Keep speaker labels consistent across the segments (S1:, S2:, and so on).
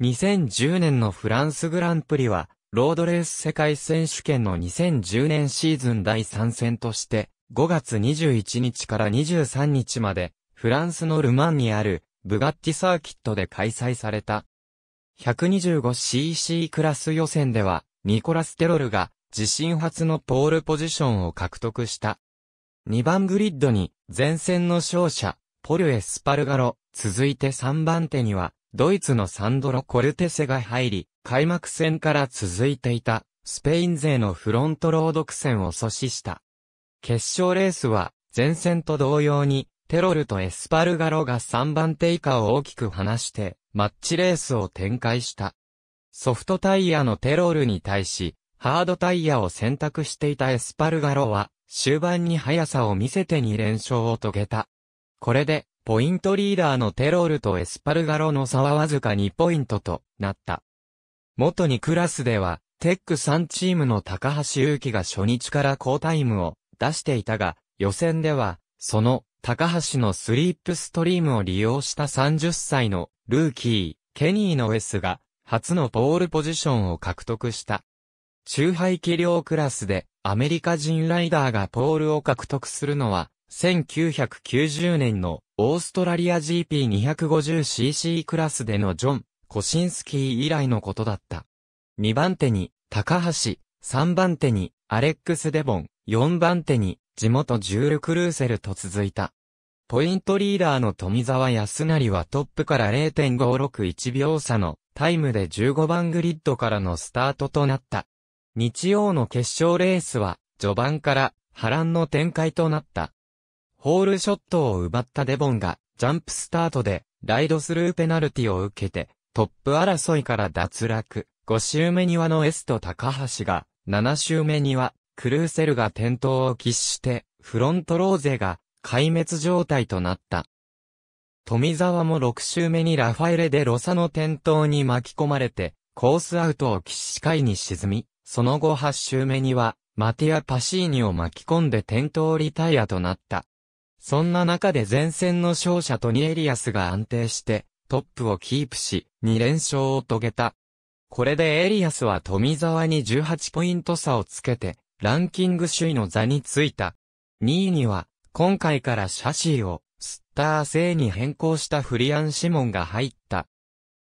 S1: 2010年のフランスグランプリは、ロードレース世界選手権の2010年シーズン第3戦として、5月21日から23日まで、フランスのルマンにある、ブガッティサーキットで開催された。125cc クラス予選では、ニコラス・テロルが、自身初のポールポジションを獲得した。2番グリッドに、前線の勝者、ポル・エスパルガロ、続いて3番手には、ドイツのサンドロ・コルテセが入り、開幕戦から続いていた、スペイン勢のフロントロード苦戦を阻止した。決勝レースは、前線と同様に、テロルとエスパルガロが3番手以下を大きく離して、マッチレースを展開した。ソフトタイヤのテロルに対し、ハードタイヤを選択していたエスパルガロは、終盤に速さを見せて2連勝を遂げた。これで、ポイントリーダーのテロールとエスパルガロの差はわずか2ポイントとなった。元にクラスでは、テック3チームの高橋祐希が初日から好タイムを出していたが、予選では、その高橋のスリープストリームを利用した30歳のルーキー、ケニーの S が、初のポールポジションを獲得した。中排気量クラスでアメリカ人ライダーがポールを獲得するのは1990年のオーストラリア GP250cc クラスでのジョン・コシンスキー以来のことだった。2番手に高橋、3番手にアレックス・デボン、4番手に地元ジュール・クルーセルと続いた。ポイントリーダーの富澤康成はトップから0.561秒差のタイムで15番グリッドからのスタートとなった。日曜の決勝レースは序盤から波乱の展開となった。ホールショットを奪ったデボンが、ジャンプスタートで、ライドスルーペナルティを受けて、トップ争いから脱落。5周目にはノエスと高橋が、7周目には、クルーセルが転倒を喫して、フロントローゼが、壊滅状態となった。富沢も6周目にラファエレでロサの転倒に巻き込まれて、コースアウトを騎士会に沈み、その後8周目には、マティア・パシーニを巻き込んで転倒リタイアとなった。そんな中で前線の勝者トニエリアスが安定して、トップをキープし、2連勝を遂げた。これでエリアスは富沢に18ポイント差をつけて、ランキング首位の座についた。2位には、今回からシャシーを、スッター製に変更したフリアン・シモンが入った。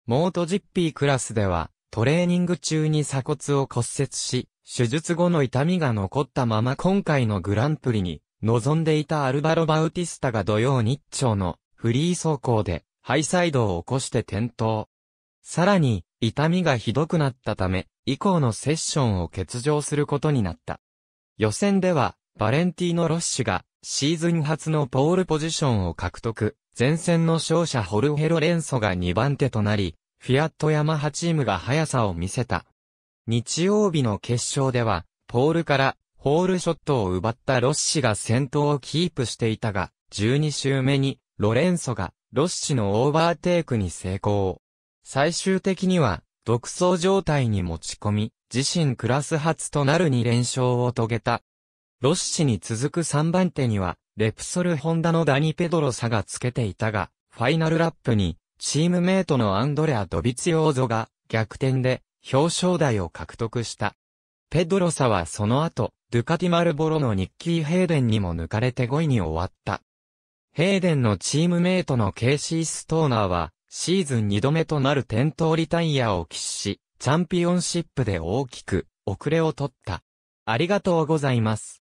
S1: モートジッピークラスでは、トレーニング中に鎖骨を骨折し、手術後の痛みが残ったまま今回のグランプリに望んでいたアルバロ・バウティスタが土曜日朝のフリー走行でハイサイドを起こして転倒。さらに、痛みがひどくなったため、以降のセッションを欠場することになった。予選では、バレンティーノ・ロッシュが、シーズン初のポールポジションを獲得。前線の勝者ホルヘロ・レンソが2番手となり、フィアットヤマハチームが速さを見せた。日曜日の決勝では、ポールからホールショットを奪ったロッシが先頭をキープしていたが、12周目に、ロレンソが、ロッシのオーバーテイクに成功。最終的には、独走状態に持ち込み、自身クラス初となる2連勝を遂げた。ロッシに続く3番手には、レプソルホンダのダニ・ペドロサがつけていたが、ファイナルラップに、チームメイトのアンドレア・ドビツヨーゾが、逆転で、表彰台を獲得した。ペドロサはその後、ドゥカティ・マルボロのニッキー・ヘイデンにも抜かれて5位に終わった。ヘイデンのチームメイトのケイシー・ストーナーは、シーズン2度目となる転倒リタイヤを喫し、チャンピオンシップで大きく、遅れを取った。ありがとうございます。